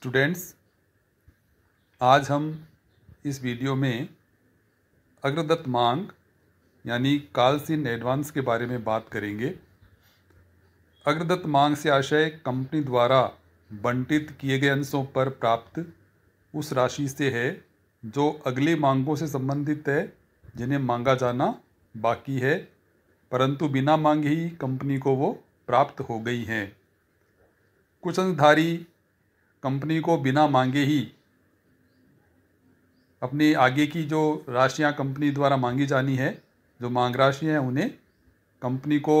students आज हम इस वीडियो में अग्रदत्त मांग यानी कालसिन एडवांस के बारे में बात करेंगे अग्रदत्त मांग से आशय कंपनी द्वारा बंटित किए गए अंशों पर प्राप्त उस राशि से है जो अगले मांगों से संबंधित है जिन्हें मांगा जाना बाकी है परंतु बिना मांग ही कंपनी को वो प्राप्त हो गई हैं कुछ अंशधारी कंपनी को बिना मांगे ही अपने आगे की जो राशियाँ कंपनी द्वारा मांगी जानी है जो मांग राशि हैं उन्हें कंपनी को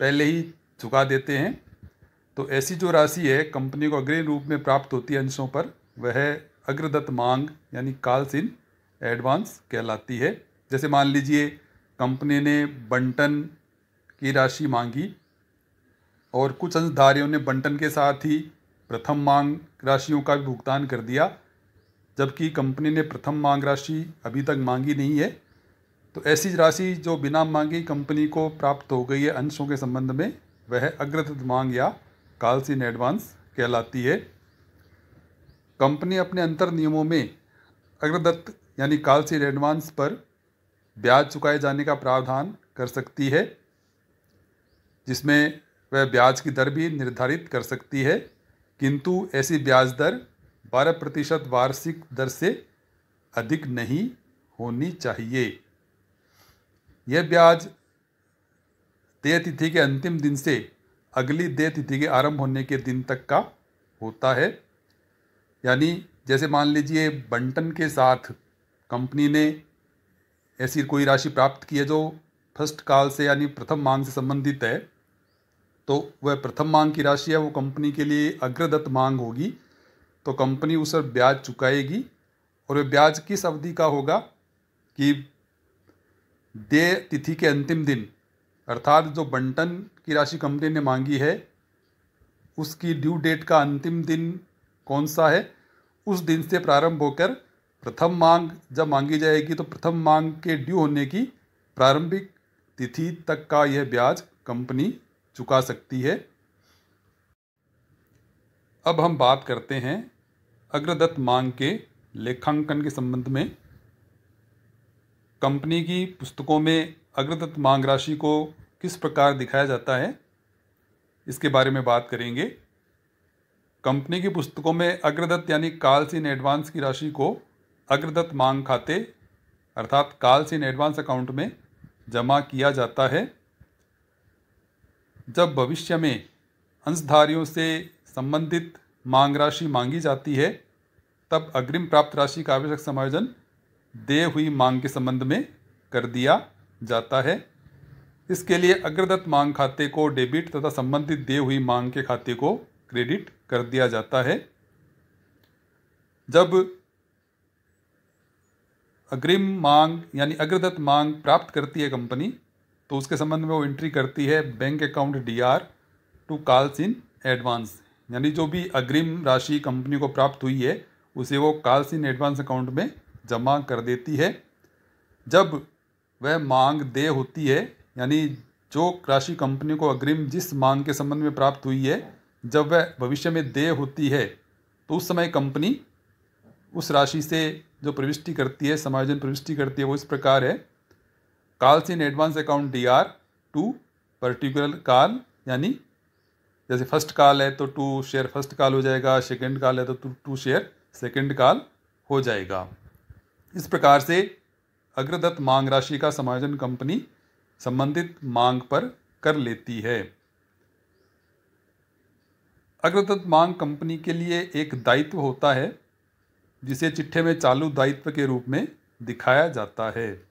पहले ही चुका देते हैं तो ऐसी जो राशि है कंपनी को अग्रिम रूप में प्राप्त होती है अंशों पर वह अग्रदत्त मांग यानी काल्स इन एडवांस कहलाती है जैसे मान लीजिए कंपनी ने बंटन की राशि मांगी और कुछ अंशधारियों ने बंटन के साथ ही प्रथम मांग राशियों का भी भुगतान कर दिया जबकि कंपनी ने प्रथम मांग राशि अभी तक मांगी नहीं है तो ऐसी राशि जो बिना मांगी कंपनी को प्राप्त हो गई है अंशों के संबंध में वह अग्रथित मांग या कालसीन इन एडवांस कहलाती है कंपनी अपने अंतर नियमों में अग्रदत्त यानी कालसीन एडवांस पर ब्याज चुकाए जाने का प्रावधान कर सकती है जिसमें वह ब्याज की दर भी निर्धारित कर सकती है किंतु ऐसी ब्याज दर 12 प्रतिशत वार्षिक दर से अधिक नहीं होनी चाहिए यह ब्याज देय तिथि के अंतिम दिन से अगली देय तिथि के आरंभ होने के दिन तक का होता है यानी जैसे मान लीजिए बंटन के साथ कंपनी ने ऐसी कोई राशि प्राप्त की है जो फर्स्ट काल से यानी प्रथम मांग से संबंधित है तो वह प्रथम मांग की राशि है वो कंपनी के लिए अग्रदत्त मांग होगी तो कंपनी उस पर ब्याज चुकाएगी और वह ब्याज किस अवधि का होगा कि दे तिथि के अंतिम दिन अर्थात जो बंटन की राशि कंपनी ने मांगी है उसकी ड्यू डेट का अंतिम दिन कौन सा है उस दिन से प्रारंभ होकर प्रथम मांग जब मांगी जाएगी तो प्रथम मांग के ड्यू होने की प्रारंभिक तिथि तक का यह ब्याज कंपनी चुका सकती है अब हम बात करते हैं अग्रदत्त मांग के लेखांकन के संबंध में कंपनी की पुस्तकों में अग्रदत्त मांग राशि को किस प्रकार दिखाया जाता है इसके बारे में बात करेंगे कंपनी की पुस्तकों में अग्रदत्त यानी काल इन एडवांस की राशि को अग्रदत्त मांग खाते अर्थात काल इन एडवांस अकाउंट में जमा किया जाता है जब भविष्य में अंशधारियों से संबंधित मांग राशि मांगी जाती है तब अग्रिम प्राप्त राशि का आवश्यक समायोजन दे हुई मांग के संबंध में कर दिया जाता है इसके लिए अग्रदत्त मांग खाते को डेबिट तथा संबंधित दे हुई मांग के खाते को क्रेडिट कर दिया जाता है जब अग्रिम मांग यानी अग्रदत्त मांग प्राप्त करती है कंपनी तो उसके संबंध में वो एंट्री करती है bank account D R two calls in advance यानी जो भी अग्रिम राशि कंपनी को प्राप्त हुई है उसे वो कॉल्स इन एडवांस अकाउंट में जमा कर देती है जब वह मांग दे होती है यानी जो राशि कंपनी को अग्रिम जिस मांग के संबंध में प्राप्त हुई है जब वह भविष्य में दे होती है तो उस समय कंपनी उस राशि से जो प्रविष्टि करती है समायोजन प्रविष्टि करती है वो इस प्रकार है calls in advance account D R to particular call यानी जैसे फर्स्ट कॉल है तो टू शेयर फर्स्ट कॉल हो जाएगा सेकेंड कॉल है तो टू शेयर सेकेंड कॉल हो जाएगा इस प्रकार से अग्रदत्त मांग राशि का समायोजन कंपनी संबंधित मांग पर कर लेती है अग्रदत्त मांग कंपनी के लिए एक दायित्व होता है जिसे चिट्ठे में चालू दायित्व के रूप में दिखाया जाता है